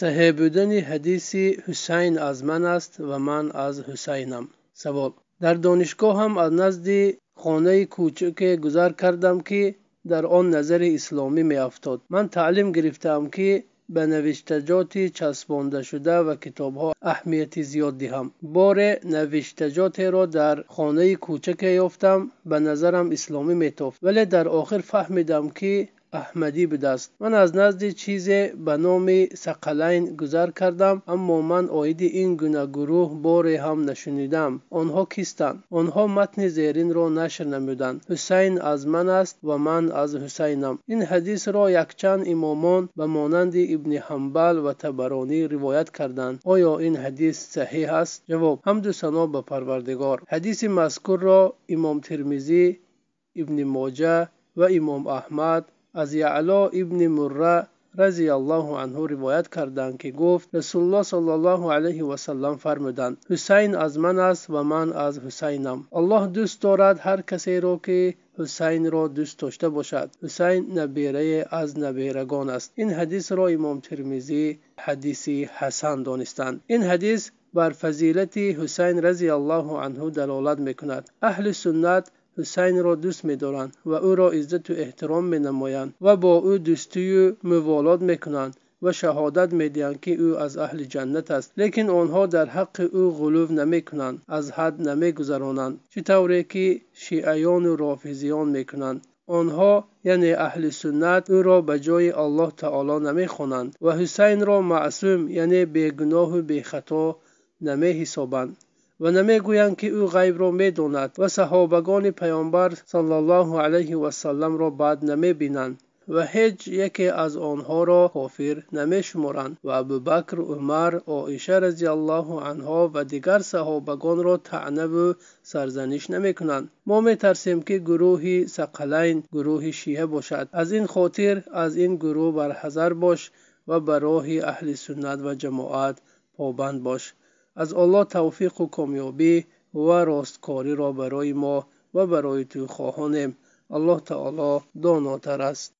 صحیح بودن حدیث حسین از من است و من از حسینم سوال در دانشگاه هم از نزد خانه کوچک گذار کردم که در آن نظر اسلامی می افتاد من تعلیم گرفتم که به نوشتجات چسبانده شده و کتاب ها اهمیت زیاد دهم بار نوشتجات را در خانه کوچک یافتم به نظرم اسلامی می توفت. ولی در آخر فهمیدم که аҳмадӣ будааст ман аз назди чизе ба номи сақалайн гузар кардам аммо ман оиди ин гуна гурӯҳ боре ҳам нашунидам онҳо кистанд онҳо матни зеринро нашр намуданд ҳусайн аз ман аст ва ман аз ҳусайнам ин ҳадисро якчанд имомон ба монанди ибни ҳамбал ва табаронӣ ривоят карданд оё ин ҳадис саҳих аст ҷавоб ҳамду сано ба парвардигор ҳадиси мазкурро имом термизӣ ибни моҷа ва имом аҳмад аз яъло ибни мурра رضی الله عنه روایت کردند که گفت رسول الله صلی الله علیه و سلم فرمودند حسین از من است و من از حسینم الله دوست دارد هر کسی را که حسین را دوست داشته باشد حسین نبیره از نبیرگان است این حدیث را امام ترمیزی حدیثی حسن دانستند این حدیث بر فضیلت حسین رضی الله عنه دلالت میکند اهل سنت ҳусайнро дӯст медоранд ва ӯро иззату эҳтиром менамоянд ва бо ӯ дӯстию муволот мекунанд ва шаҳодат медиҳанд ки ӯ аз аҳли ҷаннат аст лекин онҳо дар ҳаққи ӯ ғулув намекунанд аз ҳад намегузаронанд чӣ тавре ки шиаёну рофизиён мекунанд онҳо яъне аҳли суннат ӯро ба ҷои аллоҳ таъоло намехонанд ва ҳусайнро маъсум яъне бегуноҳу бехато намеҳисобанд ва намегӯянд ки ӯ ғайбро медонад ва саҳобагони паёнбар салаллоҳу алайҳи васалламро бад намебинанд ва ҳеҷ яке аз онҳоро кофир намешуморанд ва абубакр умар оиша разиллоҳу анҳо ва дигар саҳобагонро таънаву сарзаниш намекунанд мо метарсем ки гурӯҳи сақалайн гурӯҳи шия бошад аз ин хотир аз ин гурӯҳ барҳазар бош ва ба роҳи аҳли суннат ва ҷамоат побанд бош аз алло тавфиқу комёбӣ ва росткориро барои мо ва барои ту хоҳонем аллоҳ таъоло донотар аст